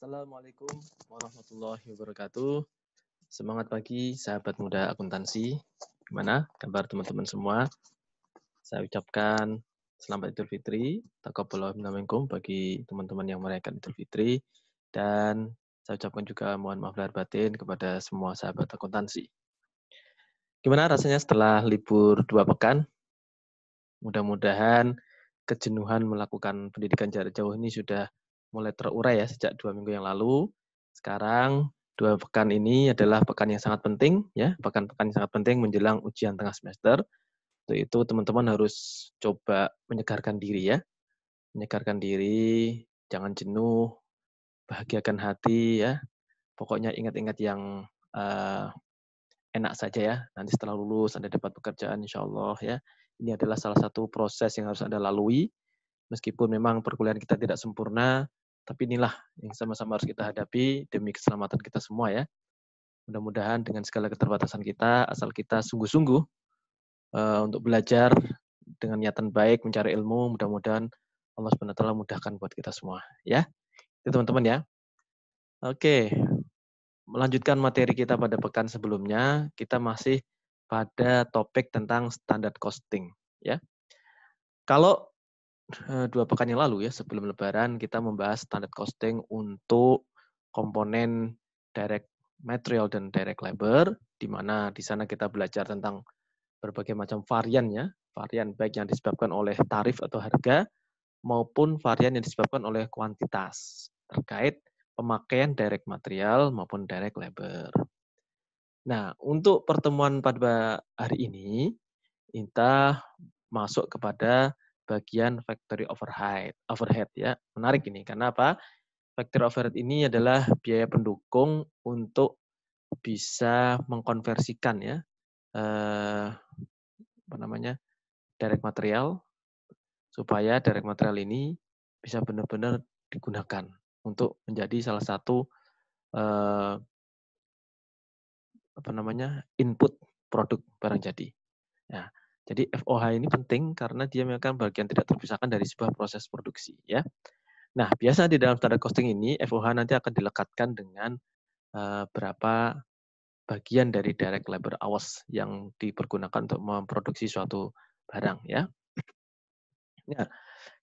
Assalamualaikum warahmatullahi wabarakatuh. Semangat pagi sahabat muda akuntansi. Gimana kabar teman-teman semua? Saya ucapkan selamat Idul Fitri, takabbalallahu bagi teman-teman yang merayakan Idul Fitri dan saya ucapkan juga mohon maaf lahir batin kepada semua sahabat akuntansi. Gimana rasanya setelah libur dua pekan? Mudah-mudahan kejenuhan melakukan pendidikan jarak jauh ini sudah mulai terurai ya sejak dua minggu yang lalu. Sekarang dua pekan ini adalah pekan yang sangat penting ya, pekan-pekan yang sangat penting menjelang ujian tengah semester. Untuk itu teman-teman harus coba menyegarkan diri ya. Menyegarkan diri, jangan jenuh, bahagiakan hati ya. Pokoknya ingat-ingat yang uh, enak saja ya. Nanti setelah lulus Anda dapat pekerjaan insya Allah ya. Ini adalah salah satu proses yang harus Anda lalui. Meskipun memang perkuliahan kita tidak sempurna, tapi inilah yang sama-sama harus kita hadapi demi keselamatan kita semua ya. Mudah-mudahan dengan segala keterbatasan kita, asal kita sungguh-sungguh uh, untuk belajar dengan niatan baik, mencari ilmu, mudah-mudahan Allah SWT mudahkan buat kita semua. Ya, itu teman-teman ya. Oke, melanjutkan materi kita pada pekan sebelumnya, kita masih pada topik tentang standar costing. Ya, kalau Eh, dua pekan yang lalu ya sebelum Lebaran kita membahas standar costing untuk komponen direct material dan direct labor, di mana di sana kita belajar tentang berbagai macam variannya, varian baik yang disebabkan oleh tarif atau harga maupun varian yang disebabkan oleh kuantitas terkait pemakaian direct material maupun direct labor. Nah, untuk pertemuan pada hari ini, kita masuk kepada bagian factory overhead. Overhead ya. Menarik ini karena apa? Factory hmm. overhead ini adalah biaya pendukung untuk bisa mengkonversikan ya eh, apa namanya direct material supaya direct material ini bisa benar-benar digunakan untuk menjadi salah satu eh, apa namanya input produk barang jadi. Nah, jadi FOH ini penting karena dia merupakan bagian tidak terpisahkan dari sebuah proses produksi ya. Nah, biasa di dalam standar costing ini FOH nanti akan dilekatkan dengan uh, berapa bagian dari direct labor hours yang dipergunakan untuk memproduksi suatu barang ya. Nah,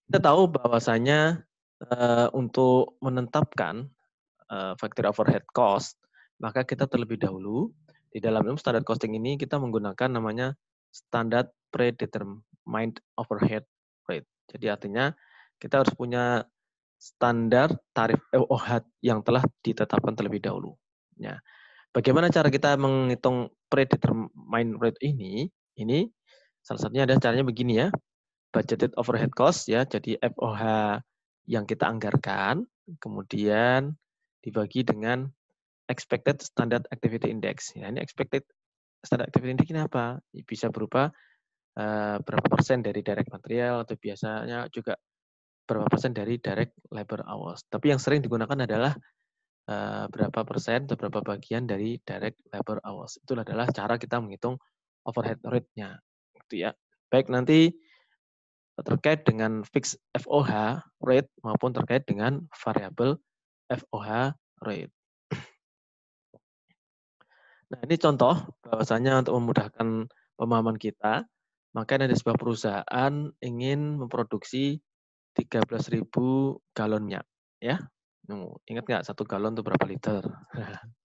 kita tahu bahwasanya uh, untuk menetapkan uh, eh, factory overhead cost, maka kita terlebih dahulu di dalam standar costing ini kita menggunakan namanya standar predetermined overhead rate. Jadi artinya kita harus punya standar tarif EOH yang telah ditetapkan terlebih dahulu. Ya. Bagaimana cara kita menghitung predetermined rate ini? Ini salah satunya adalah caranya begini ya. Budgeted overhead cost ya, jadi FOH yang kita anggarkan, kemudian dibagi dengan expected standard activity index. Ya, ini expected standar activity index kenapa? Bisa berupa berapa persen dari direct material atau biasanya juga berapa persen dari direct labor hours. Tapi yang sering digunakan adalah berapa persen atau berapa bagian dari direct labor hours. Itulah adalah cara kita menghitung overhead rate-nya. Gitu ya. Baik nanti terkait dengan fixed FOH rate maupun terkait dengan variable FOH rate. Nah, ini contoh bahwasanya untuk memudahkan pemahaman kita, maka ada sebuah perusahaan ingin memproduksi 13.000 galonnya, ya. Ingat nggak satu galon itu berapa liter?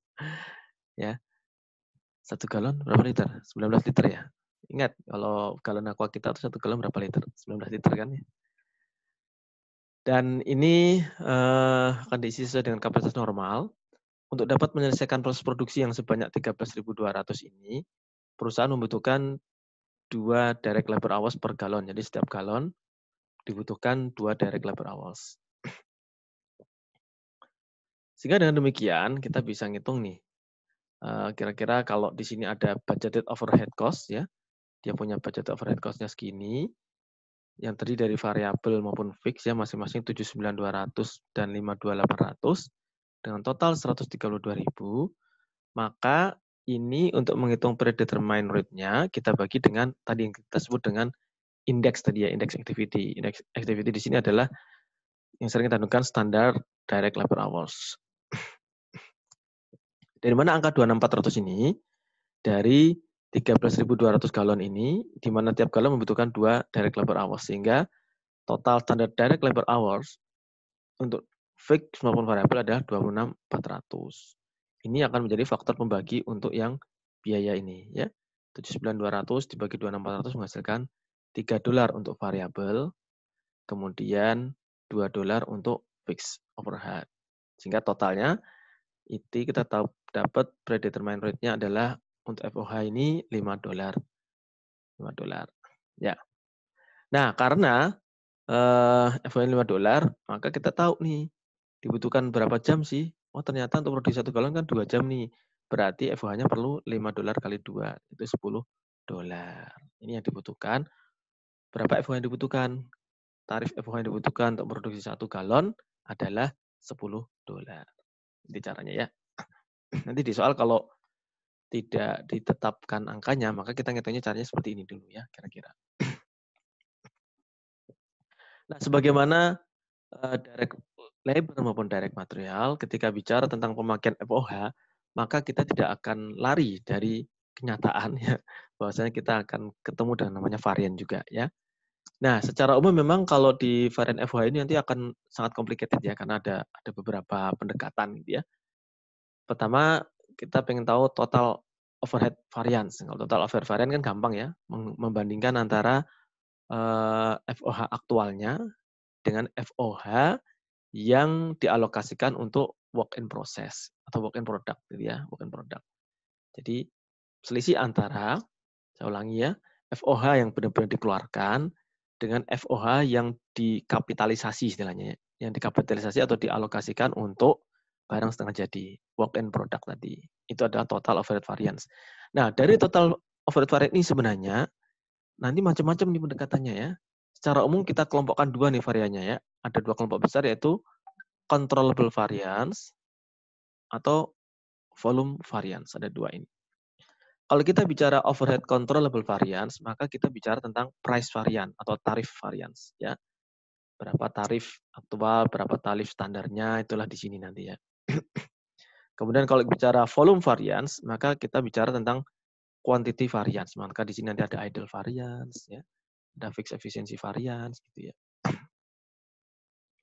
ya. Satu galon berapa liter? 19 liter ya. Ingat, kalau galon aqua kita itu satu galon berapa liter? 19 liter kan ya. Dan ini uh, akan diisi sesuai dengan kapasitas normal. Untuk dapat menyelesaikan proses produksi yang sebanyak 13.200 ini, perusahaan membutuhkan dua direct labor hours per galon. Jadi setiap galon dibutuhkan dua direct labor hours. Sehingga dengan demikian kita bisa ngitung nih, eh, kira-kira kalau di sini ada budgeted overhead cost ya, dia punya budget overhead cost-nya segini, yang terdiri dari variabel maupun fix ya masing-masing 79200 dan 52800 dengan total 132.000, maka ini untuk menghitung predetermined rate-nya kita bagi dengan tadi yang kita sebut dengan indeks tadi ya, indeks activity. Indeks activity di sini adalah yang sering kita gunakan standar direct labor hours. Dari mana angka 26400 ini? Dari 13.200 galon ini, di mana tiap galon membutuhkan dua direct labor hours, sehingga total standar direct labor hours untuk fix maupun variabel adalah 26.400. Ini akan menjadi faktor pembagi untuk yang biaya ini ya. 79.200 dibagi 26.400 menghasilkan 3 dolar untuk variabel, kemudian 2 dolar untuk fixed overhead. Sehingga totalnya itu kita tahu, dapat predetermined rate-nya adalah untuk FOH ini 5 dolar. 5 dolar. Ya. Nah, karena eh, FOH 5 dolar, maka kita tahu nih dibutuhkan berapa jam sih? Oh ternyata untuk produksi satu galon kan dua jam nih. Berarti FOH-nya perlu 5 dolar kali 2, itu 10 dolar. Ini yang dibutuhkan. Berapa FOH yang dibutuhkan? Tarif FOH yang dibutuhkan untuk produksi satu galon adalah 10 dolar. Ini caranya ya. Nanti di soal kalau tidak ditetapkan angkanya, maka kita ngitungnya caranya seperti ini dulu ya, kira-kira. Nah, sebagaimana eh, direct labor maupun direct material, ketika bicara hmm. tentang pemakaian FOH, maka kita tidak akan lari dari kenyataan ya, bahwasanya kita akan ketemu dengan namanya varian juga ya. Nah, secara umum memang kalau di varian FOH ini nanti akan sangat complicated ya, karena ada ada beberapa pendekatan gitu ya. Pertama, kita pengen tahu total overhead variance. Kalau total overhead variance kan gampang ya, membandingkan antara FOH eh, aktualnya dengan FOH yang dialokasikan untuk work in process atau work in product gitu ya, work in product. Jadi selisih antara saya ulangi ya, FOH yang benar-benar dikeluarkan dengan FOH yang dikapitalisasi istilahnya, ya, yang dikapitalisasi atau dialokasikan untuk barang setengah jadi, work in product tadi. Itu adalah total overhead variance. Nah, dari total overhead variance ini sebenarnya nanti macam-macam di pendekatannya ya. Secara umum kita kelompokkan dua nih variannya ya, ada dua kelompok besar yaitu controllable variance atau volume variance. Ada dua ini. Kalau kita bicara overhead controllable variance, maka kita bicara tentang price variance atau tarif variance. Ya, berapa tarif aktual, berapa tarif standarnya, itulah di sini nanti ya. Kemudian kalau bicara volume variance, maka kita bicara tentang quantity variance. Maka di sini nanti ada idle variance, ya, ada fixed efficiency variance, gitu ya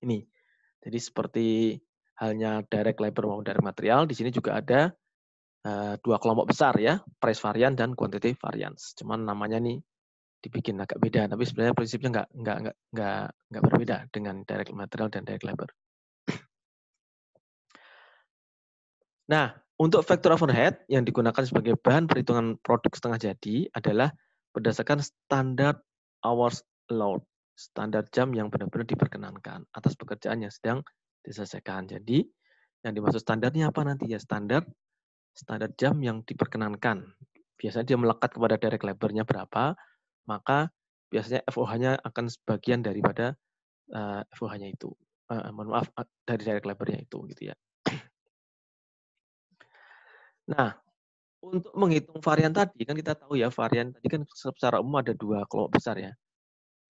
ini. Jadi seperti halnya direct labor maupun direct material, di sini juga ada uh, dua kelompok besar ya, price varian dan quantity variance. Cuman namanya nih dibikin agak beda, tapi sebenarnya prinsipnya nggak nggak nggak nggak nggak berbeda dengan direct material dan direct labor. Nah, untuk faktor overhead yang digunakan sebagai bahan perhitungan produk setengah jadi adalah berdasarkan standar hours load standar jam yang benar-benar diperkenankan atas pekerjaan yang sedang diselesaikan. Jadi yang dimaksud standarnya apa nanti ya standar standar jam yang diperkenankan. Biasanya dia melekat kepada direct labornya berapa, maka biasanya FOH-nya akan sebagian daripada uh, eh, FOH-nya itu. Uh, mohon maaf dari direct labornya itu gitu ya. Nah, untuk menghitung varian tadi kan kita tahu ya varian tadi kan secara umum ada dua kelompok besar ya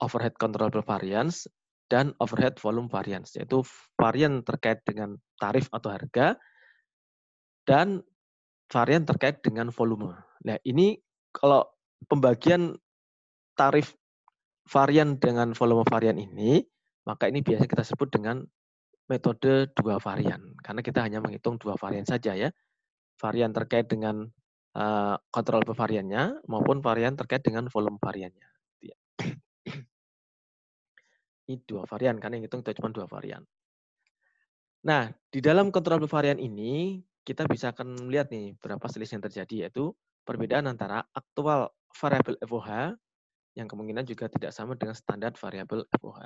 overhead controllable variance dan overhead volume variance, yaitu varian terkait dengan tarif atau harga dan varian terkait dengan volume. Nah, ini kalau pembagian tarif varian dengan volume varian ini, maka ini biasa kita sebut dengan metode dua varian, karena kita hanya menghitung dua varian saja ya. Varian terkait dengan uh, variannya maupun varian terkait dengan volume variannya. Ini dua varian, karena yang hitung cuma dua varian. Nah, di dalam kontrol varian ini, kita bisa akan melihat nih berapa selisih yang terjadi, yaitu perbedaan antara aktual variabel FOH yang kemungkinan juga tidak sama dengan standar variabel FOH.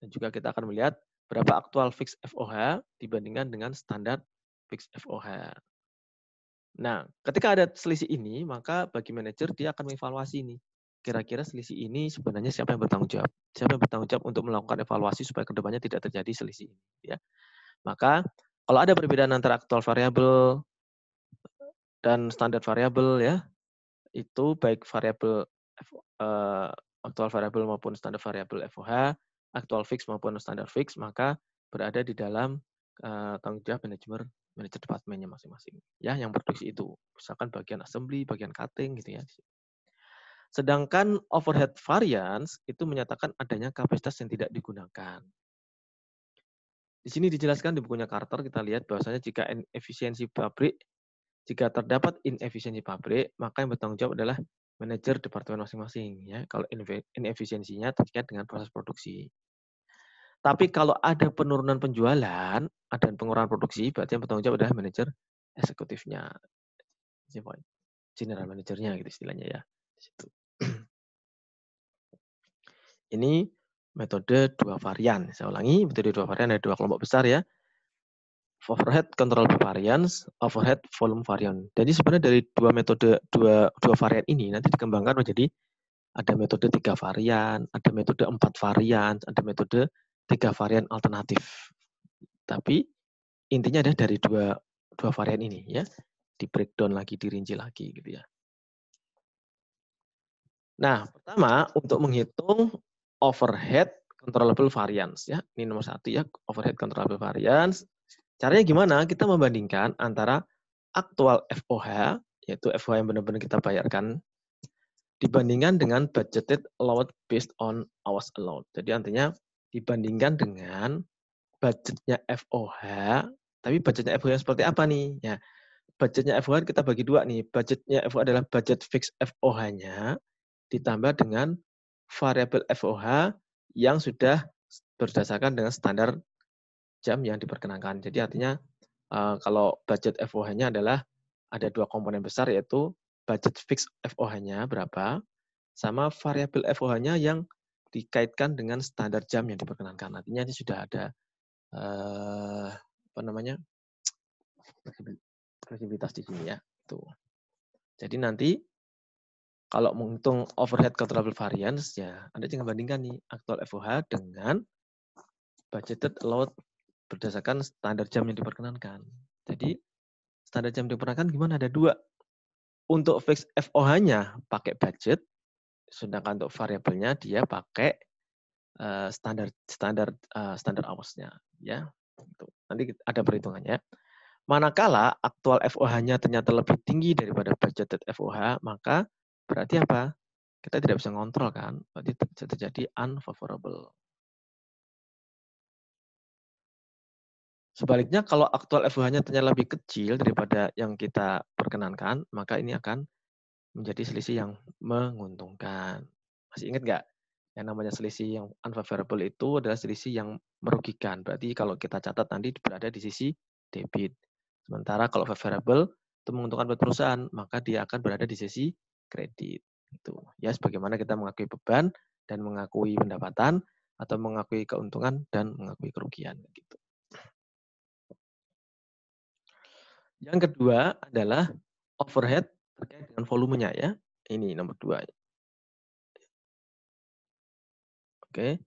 Dan juga kita akan melihat berapa aktual fix FOH dibandingkan dengan standar fix FOH. Nah, ketika ada selisih ini, maka bagi manajer dia akan mengevaluasi ini kira-kira selisih ini sebenarnya siapa yang bertanggung jawab? Siapa yang bertanggung jawab untuk melakukan evaluasi supaya kedepannya tidak terjadi selisih ini? Ya. Maka kalau ada perbedaan antara aktual variabel dan standar variabel ya, itu baik variabel uh, eh, aktual variabel maupun standar variabel FOH, aktual fix maupun standar fix, maka berada di dalam uh, tanggung jawab manajemen manajer departemennya masing-masing. Ya, yang produksi itu misalkan bagian assembly, bagian cutting gitu ya. Sedangkan overhead variance itu menyatakan adanya kapasitas yang tidak digunakan. Di sini dijelaskan di bukunya Carter, kita lihat bahwasanya jika efisiensi pabrik, jika terdapat inefisiensi pabrik, maka yang bertanggung jawab adalah manajer departemen masing-masing. Ya, kalau inefisiensinya terkait dengan proses produksi. Tapi kalau ada penurunan penjualan, ada pengurangan produksi, berarti yang bertanggung jawab adalah manajer eksekutifnya. General manajernya gitu istilahnya ya. Di situ. Ini metode dua varian. Saya ulangi, metode dua varian ada dua kelompok besar ya. Overhead control variance, overhead volume variance. Jadi sebenarnya dari dua metode dua dua varian ini nanti dikembangkan menjadi ada metode tiga varian, ada metode empat varian, ada metode tiga varian alternatif. Tapi intinya ada dari dua dua varian ini ya, di breakdown lagi, dirinci lagi gitu ya. Nah, pertama untuk menghitung overhead controllable variance ya. Ini nomor satu ya, overhead controllable variance. Caranya gimana? Kita membandingkan antara aktual FOH, yaitu FOH yang benar-benar kita bayarkan, dibandingkan dengan budgeted allowed based on hours allowed. Jadi artinya dibandingkan dengan budgetnya FOH, tapi budgetnya FOH seperti apa nih? Ya, budgetnya FOH kita bagi dua nih. Budgetnya FOH adalah budget fixed FOH-nya ditambah dengan variabel FOH yang sudah berdasarkan dengan standar jam yang diperkenankan. Jadi artinya eh, kalau budget FOH-nya adalah ada dua komponen besar yaitu budget fix FOH-nya berapa sama variabel FOH-nya yang dikaitkan dengan standar jam yang diperkenankan. Artinya ini sudah ada eh, apa namanya fleksibilitas di sini ya. Tuh. Jadi nanti kalau menghitung overhead controllable variance, ya Anda jangan bandingkan nih aktual FOH dengan budgeted load berdasarkan standar jam yang diperkenankan. Jadi standar jam diperkenankan gimana? Ada dua. Untuk fix FOH-nya pakai budget, sedangkan untuk variabelnya dia pakai uh, standar standar uh, standar hours-nya, ya. Nanti ada perhitungannya. Manakala aktual FOH-nya ternyata lebih tinggi daripada budgeted FOH, maka Berarti apa? Kita tidak bisa ngontrol kan? Berarti terjadi unfavorable. Sebaliknya kalau aktual foh nya ternyata lebih kecil daripada yang kita perkenankan, maka ini akan menjadi selisih yang menguntungkan. Masih ingat nggak? Yang namanya selisih yang unfavorable itu adalah selisih yang merugikan. Berarti kalau kita catat nanti berada di sisi debit. Sementara kalau favorable itu menguntungkan buat perusahaan, maka dia akan berada di sisi kredit. Itu ya sebagaimana kita mengakui beban dan mengakui pendapatan atau mengakui keuntungan dan mengakui kerugian gitu. Yang kedua adalah overhead terkait dengan volumenya ya. Ini nomor dua. Oke.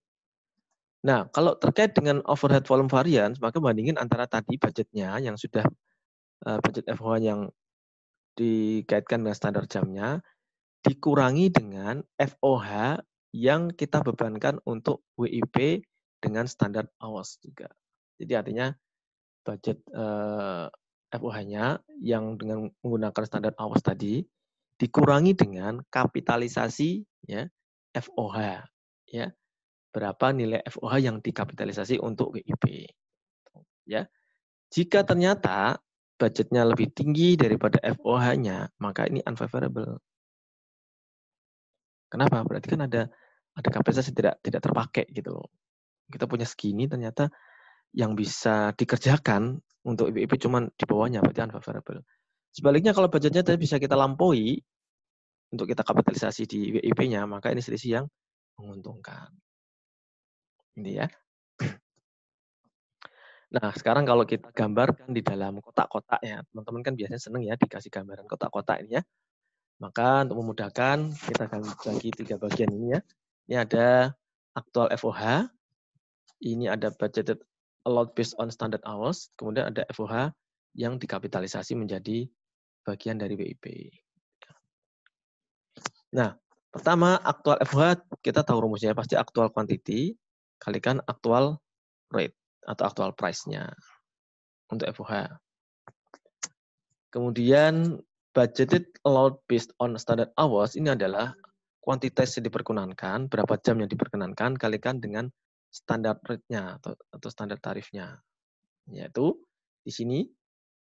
Nah, kalau terkait dengan overhead volume variance, maka bandingin antara tadi budgetnya yang sudah eh, budget FOH yang dikaitkan dengan standar jamnya dikurangi dengan FOH yang kita bebankan untuk WIP dengan standar AWAS juga. Jadi artinya budget eh, FOH-nya yang dengan menggunakan standar AWAS tadi dikurangi dengan kapitalisasi ya FOH ya berapa nilai FOH yang dikapitalisasi untuk WIP ya jika ternyata budgetnya lebih tinggi daripada FOH-nya, maka ini unfavorable. Kenapa? Berarti kan ada ada kapasitas yang tidak tidak terpakai gitu loh. Kita punya segini ternyata yang bisa dikerjakan untuk IPP cuma di bawahnya berarti unfavorable. Sebaliknya kalau budgetnya tadi bisa kita lampaui untuk kita kapitalisasi di WIP-nya, maka ini selisih yang menguntungkan. Ini ya. Nah, sekarang kalau kita gambarkan di dalam kotak-kotak ya, teman-teman kan biasanya seneng ya dikasih gambaran kotak-kotak ini ya. Maka untuk memudahkan, kita akan bagi tiga bagian ini ya. Ini ada aktual FOH, ini ada budgeted allowed based on standard hours, kemudian ada FOH yang dikapitalisasi menjadi bagian dari WIP. Nah, pertama aktual FOH kita tahu rumusnya ya, pasti aktual quantity kalikan aktual rate atau aktual price-nya untuk FOH. Kemudian budgeted allowed based on standard hours ini adalah kuantitas yang diperkenankan, berapa jam yang diperkenankan, kalikan dengan standar rate-nya atau, atau standar tarifnya. Yaitu di sini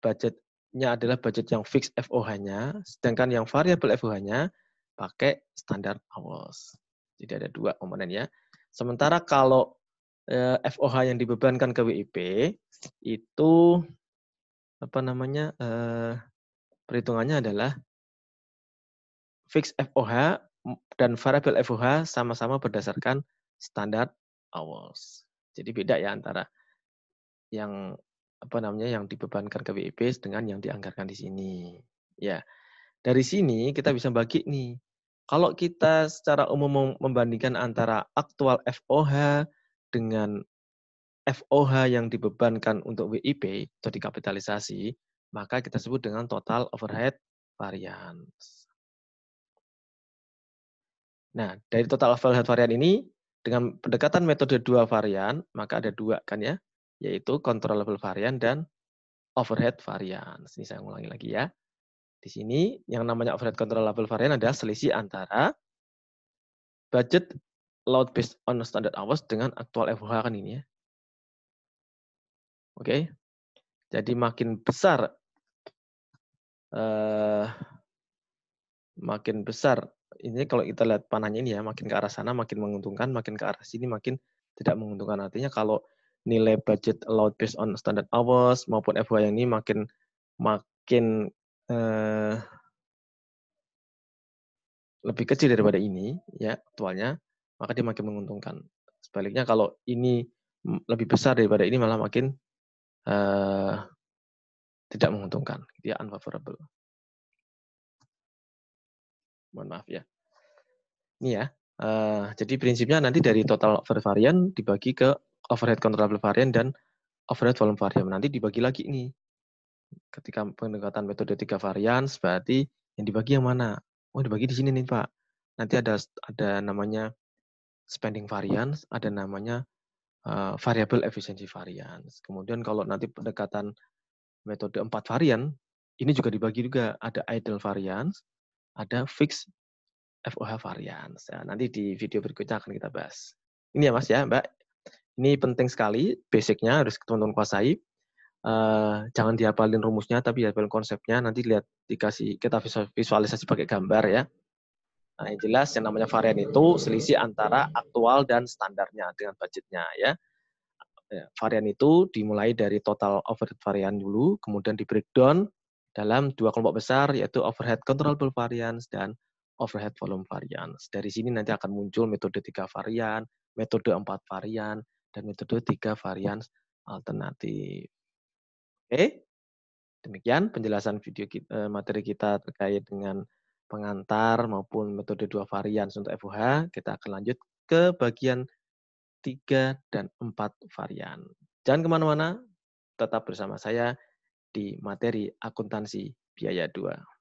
budgetnya adalah budget yang fix FOH-nya, sedangkan yang variable FOH-nya pakai standar hours. Jadi ada dua komponen ya. Sementara kalau FOH eh, yang dibebankan ke WIP itu apa namanya eh, perhitungannya adalah fix FOH dan variable FOH sama-sama berdasarkan standar hours. Jadi beda ya antara yang apa namanya yang dibebankan ke WIP dengan yang dianggarkan di sini. Ya. Dari sini kita bisa bagi nih. Kalau kita secara umum membandingkan antara aktual FOH dengan FOH yang dibebankan untuk WIP atau dikapitalisasi, maka kita hmm. sebut dengan total overhead variance. Nah, dari total overhead varian ini, dengan pendekatan metode dua varian, maka ada dua kan ya, yaitu controllable varian dan overhead variance. Ini saya ulangi lagi ya. Di sini yang namanya overhead controllable varian adalah selisih antara budget load based on standard hours dengan aktual FOH kan ini ya. Oke. Okay. Jadi makin besar eh, makin besar ini kalau kita lihat panahnya ini ya, makin ke arah sana makin menguntungkan, makin ke arah sini makin tidak menguntungkan. Artinya kalau nilai budget load based on standard hours maupun FOH yang ini makin makin eh, lebih kecil daripada ini ya aktualnya maka dia makin menguntungkan. Sebaliknya kalau ini lebih besar daripada ini malah makin uh, tidak menguntungkan, dia unfavorable. Mohon maaf ya. Ini ya. Uh, jadi prinsipnya nanti dari total over varian dibagi ke overhead controllable varian dan overhead volume varian. Nanti dibagi lagi ini. Ketika pendekatan metode tiga varian, berarti yang dibagi yang mana? Oh, dibagi di sini nih, Pak. Nanti ada ada namanya spending variance, ada namanya uh, variable efficiency variance. Kemudian kalau nanti pendekatan metode empat varian, ini juga dibagi juga ada idle variance, ada fixed FOH variance. Ya, nanti di video berikutnya akan kita bahas. Ini ya Mas ya, Mbak. Ini penting sekali, basicnya harus teman-teman kuasai. Uh, jangan dihafalin rumusnya, tapi dihafalin konsepnya. Nanti lihat dikasih kita visualisasi pakai gambar ya. Nah, yang jelas yang namanya varian itu selisih antara aktual dan standarnya dengan budgetnya ya. ya. Varian itu dimulai dari total overhead varian dulu, kemudian di breakdown dalam dua kelompok besar yaitu overhead controllable variance dan overhead volume variance. Dari sini nanti akan muncul metode tiga varian, metode empat varian, dan metode tiga varian alternatif. Oke, demikian penjelasan video eh, materi kita terkait dengan pengantar maupun metode dua varian untuk FOH, kita akan lanjut ke bagian 3 dan 4 varian. Jangan kemana-mana, tetap bersama saya di materi akuntansi biaya 2.